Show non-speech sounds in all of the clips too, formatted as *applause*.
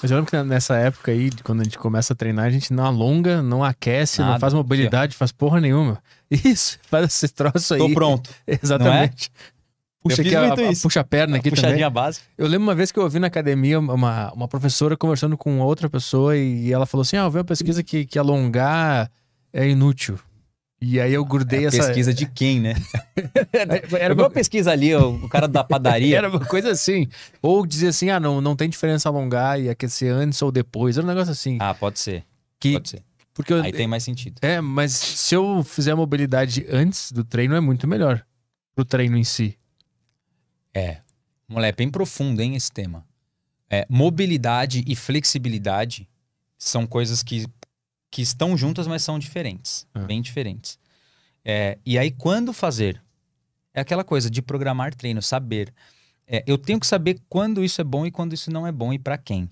Mas eu lembro que nessa época aí, quando a gente começa a treinar, a gente não alonga, não aquece, Nada. não faz mobilidade, faz porra nenhuma. *laughs* Isso, faz esse troço aí. Tô pronto. *laughs* Exatamente. É? Puxa, aqui a, a, puxa a perna a aqui puxadinha também. básica. Eu lembro uma vez que eu ouvi na academia uma, uma professora conversando com outra pessoa e ela falou assim: Ah, eu vi uma pesquisa que, que alongar é inútil. E aí eu grudei é essa. Pesquisa de quem, né? *laughs* Era uma pesquisa ali, o cara da padaria. Era uma coisa assim. Ou dizer assim, ah, não, não tem diferença alongar e aquecer antes ou depois. Era um negócio assim. Ah, pode ser. Que... Pode ser. Porque eu... Aí tem mais sentido. É, mas se eu fizer a mobilidade antes do treino, é muito melhor. Pro treino em si. É. Moleque, é bem profundo, hein, esse tema. É, mobilidade e flexibilidade são coisas que que estão juntas, mas são diferentes, é. bem diferentes. É, e aí, quando fazer? É aquela coisa de programar treino, saber. É, eu tenho que saber quando isso é bom e quando isso não é bom e para quem.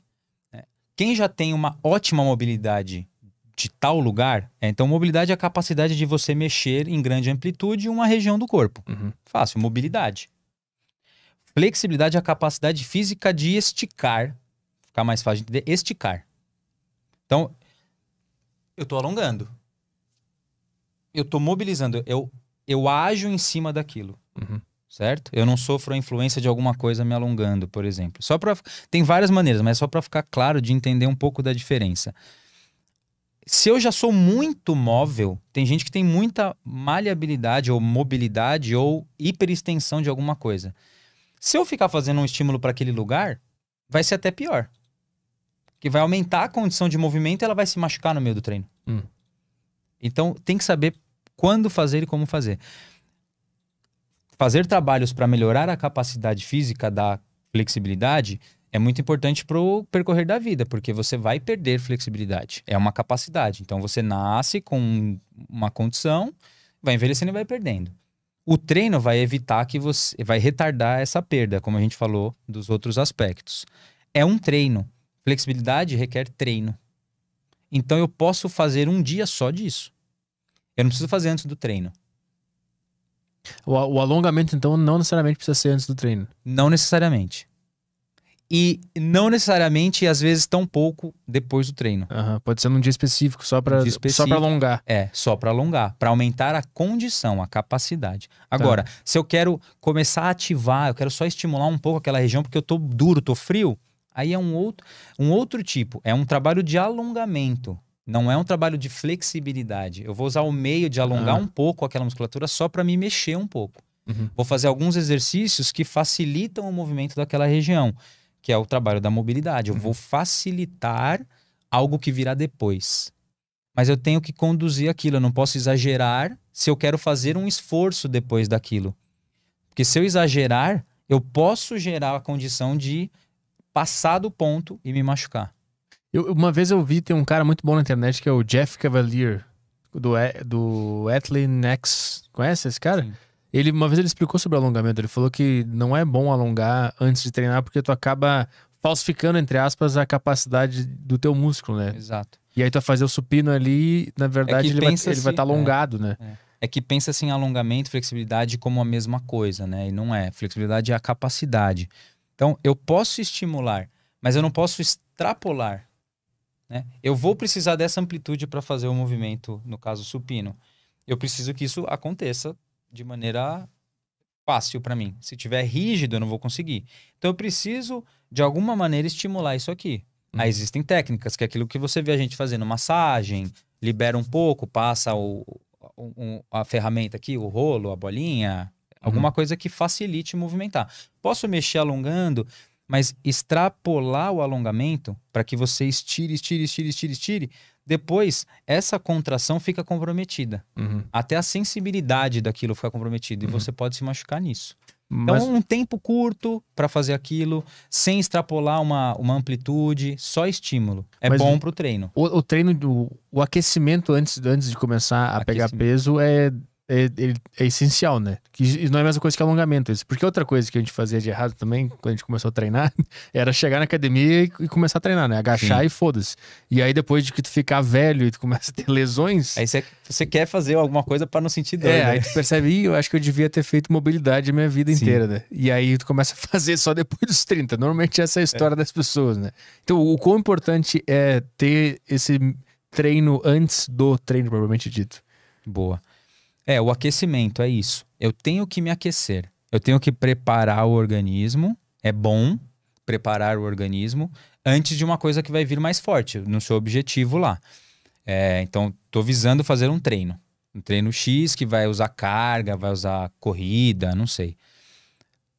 Né? Quem já tem uma ótima mobilidade de tal lugar, é, então mobilidade é a capacidade de você mexer em grande amplitude uma região do corpo. Uhum. Fácil, mobilidade. Flexibilidade é a capacidade física de esticar, ficar mais fácil de entender, esticar. Então, eu estou alongando. Eu estou mobilizando. Eu, eu ajo em cima daquilo. Uhum. Certo? Eu não sofro a influência de alguma coisa me alongando, por exemplo. Só para Tem várias maneiras, mas é só para ficar claro de entender um pouco da diferença. Se eu já sou muito móvel, tem gente que tem muita maleabilidade ou mobilidade ou hiperextensão de alguma coisa. Se eu ficar fazendo um estímulo para aquele lugar, vai ser até pior que vai aumentar a condição de movimento e ela vai se machucar no meio do treino. Hum. Então tem que saber quando fazer e como fazer. Fazer trabalhos para melhorar a capacidade física da flexibilidade é muito importante para o percorrer da vida, porque você vai perder flexibilidade. É uma capacidade. Então você nasce com uma condição, vai envelhecendo e vai perdendo. O treino vai evitar que você vai retardar essa perda, como a gente falou dos outros aspectos. É um treino. Flexibilidade requer treino. Então eu posso fazer um dia só disso. Eu não preciso fazer antes do treino. O, o alongamento, então, não necessariamente precisa ser antes do treino. Não necessariamente. E não necessariamente, às vezes, tão pouco depois do treino. Uhum, pode ser num dia específico, só para um só alongar. É, só para alongar, para aumentar a condição, a capacidade. Tá. Agora, tá. se eu quero começar a ativar, eu quero só estimular um pouco aquela região, porque eu tô duro, tô frio, Aí é um outro, um outro tipo, é um trabalho de alongamento. Não é um trabalho de flexibilidade. Eu vou usar o meio de alongar ah. um pouco aquela musculatura só para me mexer um pouco. Uhum. Vou fazer alguns exercícios que facilitam o movimento daquela região, que é o trabalho da mobilidade. Eu uhum. vou facilitar algo que virá depois. Mas eu tenho que conduzir aquilo, eu não posso exagerar se eu quero fazer um esforço depois daquilo. Porque se eu exagerar, eu posso gerar a condição de passar do ponto e me machucar. Eu, uma vez eu vi, tem um cara muito bom na internet que é o Jeff Cavalier, do, do Atlenex. Conhece esse cara? Sim. Ele, uma vez ele explicou sobre alongamento, ele falou que não é bom alongar antes de treinar porque tu acaba falsificando, entre aspas, a capacidade do teu músculo, né? Exato. E aí tu vai fazer o supino ali, na verdade é ele, vai, ele vai estar tá assim, é. alongado, é, né? É. é que pensa assim, alongamento e flexibilidade como a mesma coisa, né? E não é. Flexibilidade é a capacidade. Então, eu posso estimular, mas eu não posso extrapolar. Né? Eu vou precisar dessa amplitude para fazer o movimento, no caso supino. Eu preciso que isso aconteça de maneira fácil para mim. Se tiver rígido, eu não vou conseguir. Então, eu preciso, de alguma maneira, estimular isso aqui. Hum. Aí uhum. existem técnicas, que é aquilo que você vê a gente fazendo, massagem, libera um pouco, passa o, o, a ferramenta aqui, o rolo, a bolinha, Alguma uhum. coisa que facilite movimentar. Posso mexer alongando, mas extrapolar o alongamento para que você estire, estire, estire, estire, estire. Depois, essa contração fica comprometida. Uhum. Até a sensibilidade daquilo fica comprometida uhum. e você pode se machucar nisso. Então, mas... Então, um tempo curto para fazer aquilo, sem extrapolar uma, uma amplitude, só estímulo. É Mas bom para o treino. O treino, do, o aquecimento antes, antes de começar a pegar peso é é, é, essencial, né? Que não é a mesma coisa que alongamento. Porque outra coisa que a gente fazia de errado também, quando a gente começou a treinar, *laughs* era chegar na academia e, e começar a treinar, né? Agachar Sim. e foda-se. E aí, depois de que tu ficar velho e tu começa a ter lesões. Aí você quer fazer alguma coisa para não sentir dor. É, né? aí tu percebe, Ih, eu acho que eu devia ter feito mobilidade a minha vida Sim. inteira, né? E aí tu começa a *laughs* fazer só depois dos 30. Normalmente é essa é a história é. das pessoas, né? Então, o quão importante é ter esse treino antes do treino, propriamente dito. Boa. É, o aquecimento é isso. Eu tenho que me aquecer. Eu tenho que preparar o organismo. É bom preparar o organismo antes de uma coisa que vai vir mais forte, no seu objetivo lá. É, então, estou visando fazer um treino. Um treino X que vai usar carga, vai usar corrida, não sei.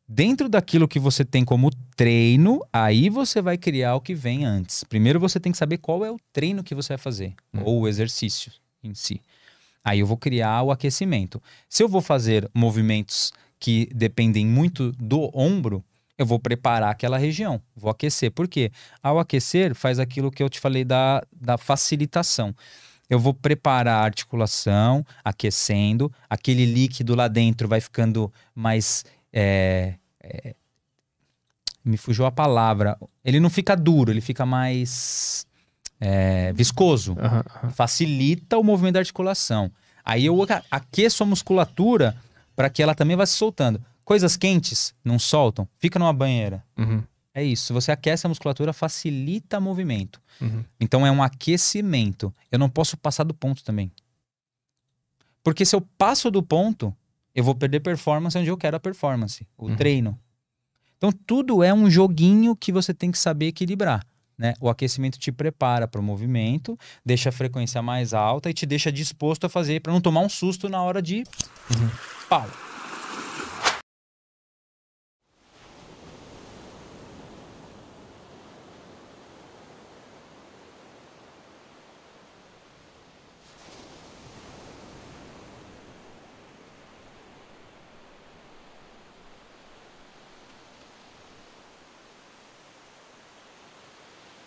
Dentro daquilo que você tem como treino, aí você vai criar o que vem antes. Primeiro você tem que saber qual é o treino que você vai fazer, hum. ou o exercício em si. Aí eu vou criar o aquecimento. Se eu vou fazer movimentos que dependem muito do ombro, eu vou preparar aquela região, vou aquecer. Por quê? Ao aquecer, faz aquilo que eu te falei da, da facilitação. Eu vou preparar a articulação, aquecendo, aquele líquido lá dentro vai ficando mais. É, é, me fugiu a palavra. Ele não fica duro, ele fica mais é, viscoso. Uhum. Facilita o movimento da articulação. Aí eu aqueço a musculatura para que ela também vá se soltando. Coisas quentes não soltam, fica numa banheira. Uhum. É isso. Se você aquece a musculatura, facilita o movimento. Uhum. Então é um aquecimento. Eu não posso passar do ponto também. Porque se eu passo do ponto, eu vou perder performance onde eu quero a performance, o uhum. treino. Então tudo é um joguinho que você tem que saber equilibrar. Né? O aquecimento te prepara para o movimento, deixa a frequência mais alta e te deixa disposto a fazer para não tomar um susto na hora de uhum. pau.